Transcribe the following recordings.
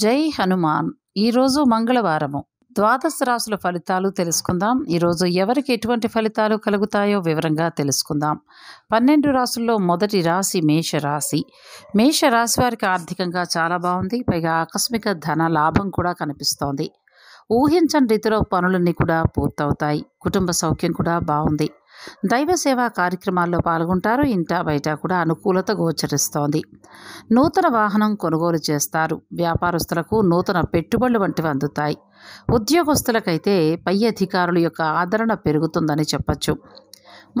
జై హనుమాన్ ఈరోజు మంగళవారము ద్వాదశ రాశుల ఫలితాలు తెలుసుకుందాం ఈరోజు ఎవరికి ఎటువంటి ఫలితాలు కలుగుతాయో వివరంగా తెలుసుకుందాం పన్నెండు రాసుల్లో మొదటి రాశి మేషరాశి మేషరాశి వారికి ఆర్థికంగా చాలా బాగుంది పైగా ఆకస్మిక ధన లాభం కూడా కనిపిస్తోంది ఊహించని రీతిలో పనులన్నీ కూడా పూర్తవుతాయి కుటుంబ సౌఖ్యం కూడా బాగుంది దైవ సేవా కార్యక్రమాల్లో పాల్గొంటారు ఇంటా బయట కూడా అనుకూలత గోచరిస్తోంది నూతన వాహనం కొనుగోలు చేస్తారు వ్యాపారస్తులకు నూతన పెట్టుబడులు వంటివి అందుతాయి ఉద్యోగస్తులకైతే పై అధికారుల యొక్క ఆదరణ పెరుగుతుందని చెప్పచ్చు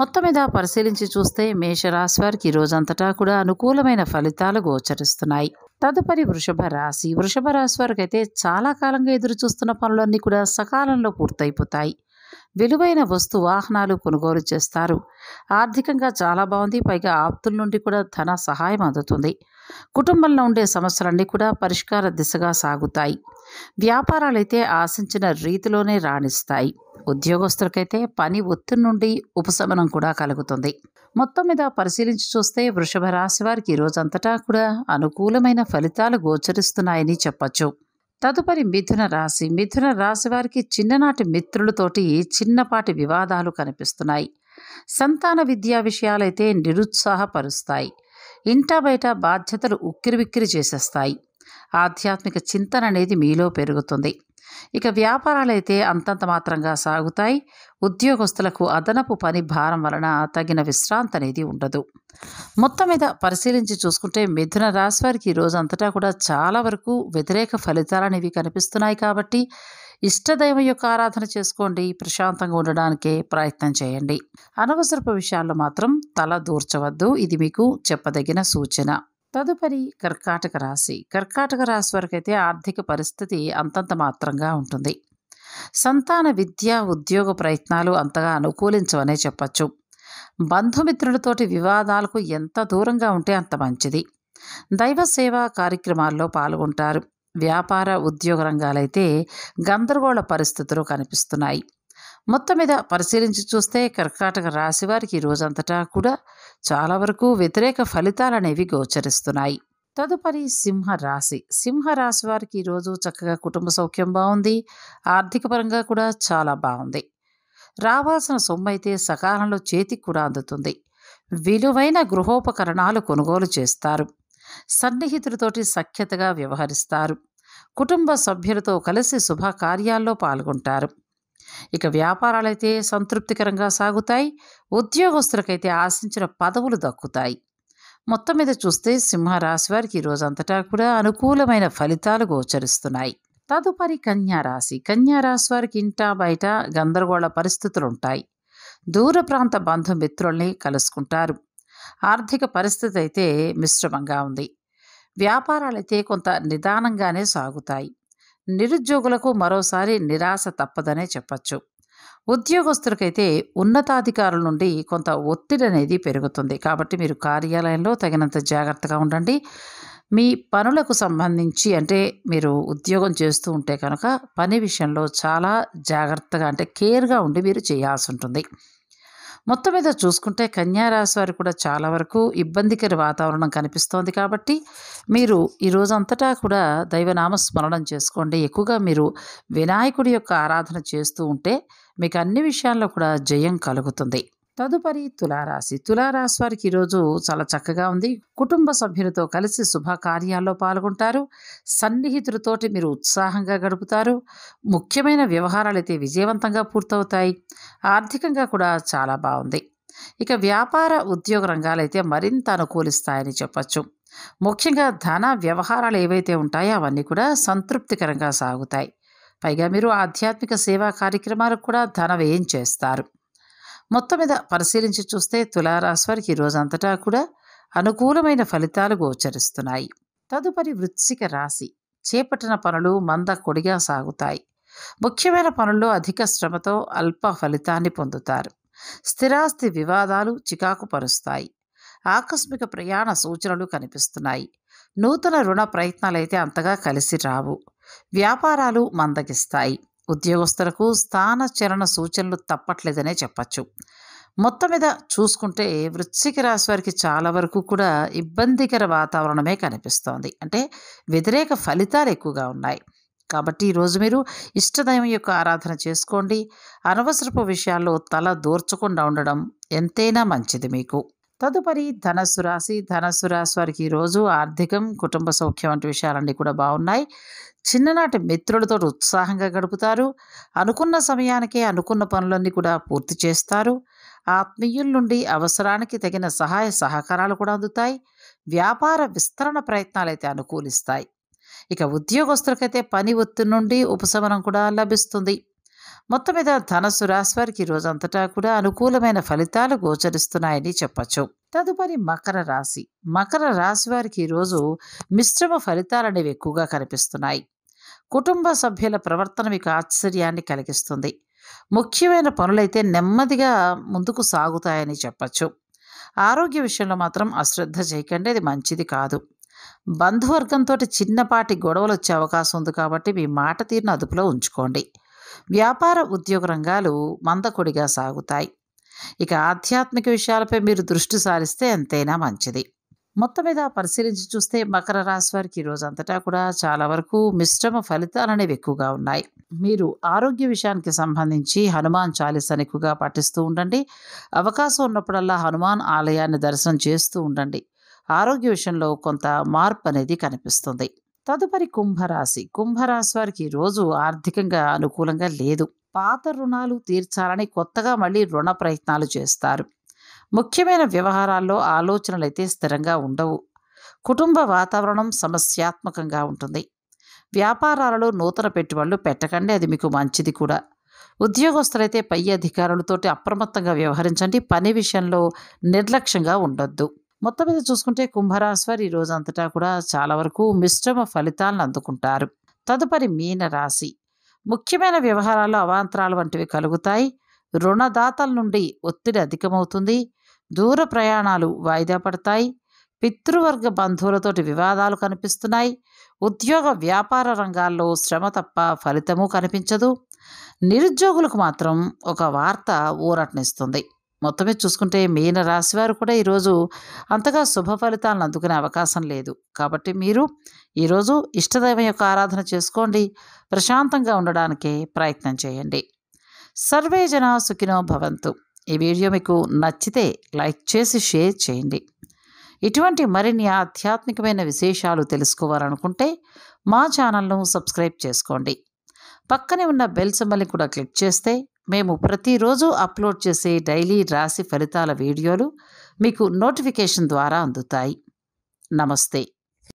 మొత్తం మీద పరిశీలించి చూస్తే మేషరాశి వారికి రోజంతటా కూడా అనుకూలమైన ఫలితాలు గోచరిస్తున్నాయి తదుపరి వృషభ రాశి వృషభ రాశి వారికి అయితే చాలా కాలంగా ఎదురు చూస్తున్న పనులన్నీ కూడా సకాలంలో పూర్తయిపోతాయి విలువైన వస్తు వాహనాలు కొనుగోలు చేస్తారు ఆర్థికంగా చాలా బాగుంది పైగా ఆప్తుల నుండి కూడా ధన సహాయం అందుతుంది కుటుంబంలో ఉండే సమస్యలన్నీ కూడా పరిష్కార దిశగా సాగుతాయి వ్యాపారాలైతే ఆశించిన రీతిలోనే రాణిస్తాయి ఉద్యోగస్తులకైతే పని ఒత్తిడి నుండి ఉపశమనం కూడా కలుగుతుంది మొత్తం మీద పరిశీలించి చూస్తే వృషభ రాశి వారికి రోజంతటా కూడా అనుకూలమైన ఫలితాలు గోచరిస్తున్నాయని చెప్పచ్చు తదుపరి మిథున రాశి మిథున రాశి వారికి చిన్ననాటి మిత్రులతోటి చిన్నపాటి వివాదాలు కనిపిస్తున్నాయి సంతాన విద్యా విషయాలైతే నిరుత్సాహపరుస్తాయి ఇంటా బయట బాధ్యతలు ఉక్కిరివిక్కిరి చేసేస్తాయి ఆధ్యాత్మిక చింతన అనేది మీలో పెరుగుతుంది ఇక వ్యాపారాలైతే అంతంత మాత్రంగా సాగుతాయి ఉద్యోగస్తులకు అదనపు పని భారం వలన తగిన విశ్రాంతి అనేది ఉండదు మొత్తం మీద పరిశీలించి చూసుకుంటే మిథున రాశి వారికి రోజంతటా కూడా చాలా వరకు వ్యతిరేక ఫలితాలు అనేవి కనిపిస్తున్నాయి కాబట్టి ఇష్టదైవం యొక్క ఆరాధన చేసుకోండి ప్రశాంతంగా ఉండడానికే ప్రయత్నం చేయండి అనవసరపు విషయాల్లో మాత్రం తల దూర్చవద్దు ఇది మీకు చెప్పదగిన సూచన తదుపరి కర్కాటక రాశి కర్కాటక రాశి వరకైతే ఆర్థిక పరిస్థితి అంతంత మాత్రంగా ఉంటుంది సంతాన విద్య ఉద్యోగ ప్రయత్నాలు అంతగా అనుకూలించవనే చెప్పచ్చు బంధుమిత్రులతోటి వివాదాలకు ఎంత దూరంగా ఉంటే అంత మంచిది దైవ సేవా కార్యక్రమాల్లో పాల్గొంటారు వ్యాపార ఉద్యోగ రంగాలైతే గందరగోళ పరిస్థితులు కనిపిస్తున్నాయి మొత్తం మీద పరిశీలించి చూస్తే కర్కాటక రాశి వారికి రోజంతటా కూడా చాలా వరకు వ్యతిరేక ఫలితాలు అనేవి గోచరిస్తున్నాయి తదుపరి సింహరాశి సింహరాశి వారికి ఈరోజు చక్కగా కుటుంబ సౌఖ్యం బాగుంది ఆర్థిక పరంగా కూడా చాలా బాగుంది రావాల్సిన సొమ్ము అయితే సకాలంలో చేతికి కూడా అందుతుంది విలువైన గృహోపకరణాలు కొనుగోలు చేస్తారు సన్నిహితులతోటి సఖ్యతగా వ్యవహరిస్తారు కుటుంబ సభ్యులతో కలిసి శుభకార్యాల్లో పాల్గొంటారు ఇక వ్యాపారాలైతే సంతృప్తికరంగా సాగుతాయి ఉద్యోగస్తులకైతే ఆశించిన పదవులు దక్కుతాయి మొత్తం మీద చూస్తే సింహరాశి వారికి ఈరోజు అంతటా కూడా అనుకూలమైన ఫలితాలు గోచరిస్తున్నాయి తదుపరి కన్యారాశి కన్యారాశి వారికి ఇంటా బయట గందరగోళ పరిస్థితులు ఉంటాయి దూర ప్రాంత బంధుమిత్రుల్ని కలుసుకుంటారు ఆర్థిక పరిస్థితి అయితే మిశ్రమంగా ఉంది వ్యాపారాలైతే కొంత నిదానంగానే సాగుతాయి నిరుద్యోగులకు మరోసారి నిరాశ తప్పదనే చెప్పచ్చు ఉద్యోగస్తులకైతే ఉన్నతాధికారుల నుండి కొంత ఒత్తిడి అనేది పెరుగుతుంది కాబట్టి మీరు కార్యాలయంలో తగినంత జాగ్రత్తగా ఉండండి మీ పనులకు సంబంధించి అంటే మీరు ఉద్యోగం చేస్తూ ఉంటే కనుక పని విషయంలో చాలా జాగ్రత్తగా అంటే కేర్గా ఉండి మీరు చేయాల్సి ఉంటుంది మొత్తం మీద చూసుకుంటే కన్యారాశి వారు కూడా చాలా వరకు ఇబ్బందికర వాతావరణం కనిపిస్తోంది కాబట్టి మీరు ఈ కూడా దైవనామ స్మరణం చేసుకోండి ఎక్కువగా మీరు వినాయకుడి యొక్క ఆరాధన చేస్తూ ఉంటే మీకు అన్ని విషయాల్లో కూడా జయం కలుగుతుంది తదుపరి తులారాశి తులారాశి వారికి ఈరోజు చాలా చక్కగా ఉంది కుటుంబ సభ్యులతో కలిసి శుభకార్యాల్లో పాల్గొంటారు సన్నిహితులతోటి మీరు ఉత్సాహంగా గడుపుతారు ముఖ్యమైన వ్యవహారాలు అయితే విజయవంతంగా పూర్తవుతాయి ఆర్థికంగా కూడా చాలా బాగుంది ఇక వ్యాపార ఉద్యోగ రంగాలైతే మరింత అనుకూలిస్తాయని చెప్పచ్చు ముఖ్యంగా ధన వ్యవహారాలు ఏవైతే ఉంటాయో అవన్నీ కూడా సంతృప్తికరంగా సాగుతాయి పైగా మీరు ఆధ్యాత్మిక సేవా కార్యక్రమాలకు కూడా ధన వ్యయం చేస్తారు మొత్తం మీద పరిశీలించి చూస్తే తులారాశి వారికి రోజంతటా కూడా అనుకూలమైన ఫలితాలు గోచరిస్తున్నాయి తదుపరి వృత్సిక రాశి చేపట్టిన పనులు మంద కొడిగా సాగుతాయి ముఖ్యమైన పనుల్లో అధిక శ్రమతో అల్ప ఫలితాన్ని పొందుతారు స్థిరాస్తి వివాదాలు చికాకు పరుస్తాయి ఆకస్మిక ప్రయాణ సూచనలు కనిపిస్తున్నాయి నూతన రుణ ప్రయత్నాలైతే అంతగా కలిసి రావు వ్యాపారాలు మందగిస్తాయి ఉద్యోగస్తులకు స్థానచరణ సూచనలు తప్పట్లేదనే చెప్పచ్చు మొత్తం మీద చూసుకుంటే వృశ్చిక రాశి వారికి చాలా వరకు కూడా ఇబ్బందికర వాతావరణమే కనిపిస్తోంది అంటే వ్యతిరేక ఫలితాలు ఎక్కువగా ఉన్నాయి కాబట్టి ఈరోజు మీరు ఇష్టదైవం యొక్క ఆరాధన చేసుకోండి అనవసరపు విషయాల్లో తల దూర్చకుండా ఉండడం ఎంతైనా మంచిది మీకు తదుపరి ధనస్సు రాశి ధనస్సు రాశి వారికి ఈరోజు ఆర్థికం కుటుంబ సౌఖ్యం వంటి విషయాలన్నీ కూడా బాగున్నాయి చిన్ననాటి మిత్రులతో ఉత్సాహంగా గడుపుతారు అనుకున్న సమయానికే అనుకున్న పనులన్నీ కూడా పూర్తి చేస్తారు ఆత్మీయుల నుండి అవసరానికి తగిన సహాయ సహకారాలు కూడా అందుతాయి వ్యాపార విస్తరణ ప్రయత్నాలు అయితే అనుకూలిస్తాయి ఇక ఉద్యోగస్తులకైతే పని ఒత్తిడి నుండి ఉపశమనం కూడా లభిస్తుంది మొత్తం మీద ధనస్సు రాశి వారికి రోజంతటా కూడా అనుకూలమైన ఫలితాలు గోచరిస్తున్నాయని చెప్పచ్చు తదుపరి మకర రాశి మకర రాశి వారికి ఈరోజు మిశ్రమ ఫలితాలు అనేవి ఎక్కువగా కనిపిస్తున్నాయి కుటుంబ సభ్యుల ప్రవర్తన మీకు ఆశ్చర్యాన్ని కలిగిస్తుంది ముఖ్యమైన పనులైతే నెమ్మదిగా ముందుకు సాగుతాయని చెప్పచ్చు ఆరోగ్య విషయంలో మాత్రం అశ్రద్ధ చేయకండి అది మంచిది కాదు బంధువర్గంతో చిన్నపాటి గొడవలు వచ్చే అవకాశం ఉంది కాబట్టి మీ మాట తీరును అదుపులో ఉంచుకోండి వ్యాపార ఉద్యోగ రంగాలు మందకొడిగా సాగుతాయి ఇక ఆధ్యాత్మిక విషయాలపై మీరు దృష్టి సారిస్తే ఎంతైనా మంచిది మొత్తం మీద పరిశీలించి చూస్తే మకర రాశి వారికి ఈరోజు అంతటా కూడా చాలా వరకు మిశ్రమ ఫలితాలు అనేవి ఎక్కువగా ఉన్నాయి మీరు ఆరోగ్య విషయానికి సంబంధించి హనుమాన్ చాలీసాని ఎక్కువగా పాటిస్తూ ఉండండి అవకాశం ఉన్నప్పుడల్లా హనుమాన్ ఆలయాన్ని దర్శనం చేస్తూ ఉండండి ఆరోగ్య విషయంలో కొంత మార్పు అనేది కనిపిస్తుంది తదుపరి కుంభరాశి కుంభరాశి వారికి రోజు ఆర్థికంగా అనుకూలంగా లేదు పాత రుణాలు తీర్చాలని కొత్తగా మళ్ళీ రుణ ప్రయత్నాలు చేస్తారు ముఖ్యమైన వ్యవహారాల్లో ఆలోచనలు అయితే స్థిరంగా ఉండవు కుటుంబ వాతావరణం సమస్యాత్మకంగా ఉంటుంది వ్యాపారాలలో నూతన పెట్టుబడులు పెట్టకండి అది మీకు మంచిది కూడా ఉద్యోగస్తులైతే పై అధికారులతోటి అప్రమత్తంగా వ్యవహరించండి పని విషయంలో నిర్లక్ష్యంగా ఉండొద్దు మొత్తం మీద చూసుకుంటే కుంభరాశి వారు ఈ రోజంతటా కూడా చాలా వరకు మిశ్రమ ఫలితాలను అందుకుంటారు తదుపరి మీన రాశి ముఖ్యమైన వ్యవహారాలు అవాంతరాలు వంటివి కలుగుతాయి రుణదాతల నుండి ఒత్తిడి అధికమవుతుంది దూర ప్రయాణాలు వాయిదా పడతాయి పితృవర్గ బంధువులతోటి వివాదాలు కనిపిస్తున్నాయి ఉద్యోగ వ్యాపార రంగాల్లో శ్రమ తప్ప ఫలితము కనిపించదు నిరుద్యోగులకు మాత్రం ఒక వార్త ఊరటనిస్తుంది మొత్తమే చూసుకుంటే మీన రాశివారు కూడా ఈరోజు అంతగా శుభ ఫలితాలను అందుకునే అవకాశం లేదు కాబట్టి మీరు ఈరోజు ఇష్టదైవం యొక్క ఆరాధన చేసుకోండి ప్రశాంతంగా ఉండడానికి ప్రయత్నం చేయండి సర్వే జన సుఖినో భవంతు ఈ వీడియో మీకు నచ్చితే లైక్ చేసి షేర్ చేయండి ఇటువంటి మరిన్ని ఆధ్యాత్మికమైన విశేషాలు తెలుసుకోవాలనుకుంటే మా ఛానల్ను సబ్స్క్రైబ్ చేసుకోండి పక్కనే ఉన్న బెల్ సెంబల్ని కూడా క్లిక్ చేస్తే మేము ప్రతిరోజు అప్లోడ్ చేసే డైలీ రాశి ఫలితాల వీడియోలు మీకు నోటిఫికేషన్ ద్వారా అందుతాయి నమస్తే